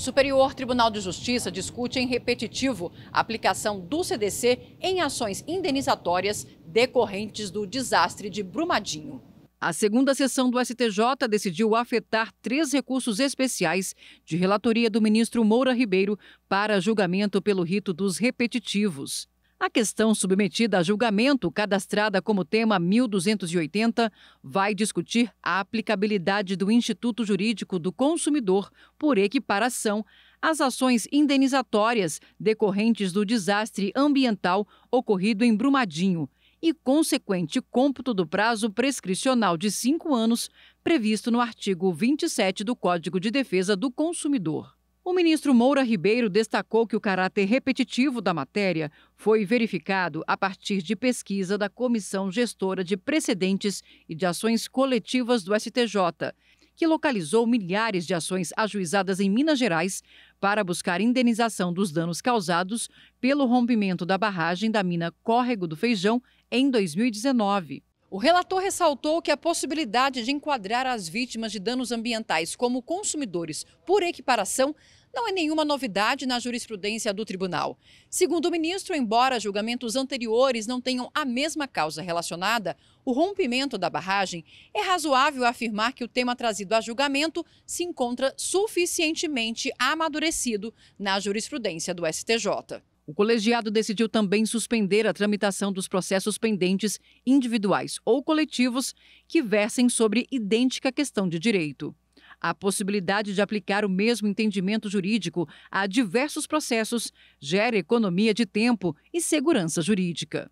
Superior Tribunal de Justiça discute em repetitivo a aplicação do CDC em ações indenizatórias decorrentes do desastre de Brumadinho. A segunda sessão do STJ decidiu afetar três recursos especiais de relatoria do ministro Moura Ribeiro para julgamento pelo rito dos repetitivos. A questão submetida a julgamento, cadastrada como tema 1280, vai discutir a aplicabilidade do Instituto Jurídico do Consumidor por equiparação às ações indenizatórias decorrentes do desastre ambiental ocorrido em Brumadinho e consequente cômputo do prazo prescricional de cinco anos previsto no artigo 27 do Código de Defesa do Consumidor. O ministro Moura Ribeiro destacou que o caráter repetitivo da matéria foi verificado a partir de pesquisa da Comissão Gestora de Precedentes e de Ações Coletivas do STJ, que localizou milhares de ações ajuizadas em Minas Gerais para buscar indenização dos danos causados pelo rompimento da barragem da mina Córrego do Feijão em 2019. O relator ressaltou que a possibilidade de enquadrar as vítimas de danos ambientais como consumidores por equiparação não é nenhuma novidade na jurisprudência do tribunal. Segundo o ministro, embora julgamentos anteriores não tenham a mesma causa relacionada, o rompimento da barragem, é razoável afirmar que o tema trazido a julgamento se encontra suficientemente amadurecido na jurisprudência do STJ. O colegiado decidiu também suspender a tramitação dos processos pendentes individuais ou coletivos que versem sobre idêntica questão de direito a possibilidade de aplicar o mesmo entendimento jurídico a diversos processos gera economia de tempo e segurança jurídica.